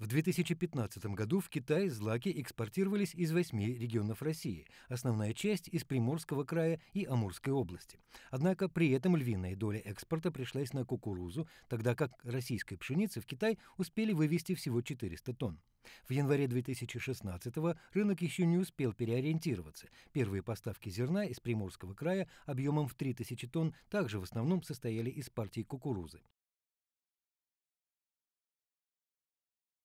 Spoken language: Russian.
В 2015 году в Китай злаки экспортировались из восьми регионов России, основная часть из Приморского края и Амурской области. Однако при этом львиная доля экспорта пришлась на кукурузу, тогда как российской пшеницы в Китай успели вывести всего 400 тонн. В январе 2016-го рынок еще не успел переориентироваться. Первые поставки зерна из Приморского края объемом в 3000 тонн также в основном состояли из партий кукурузы.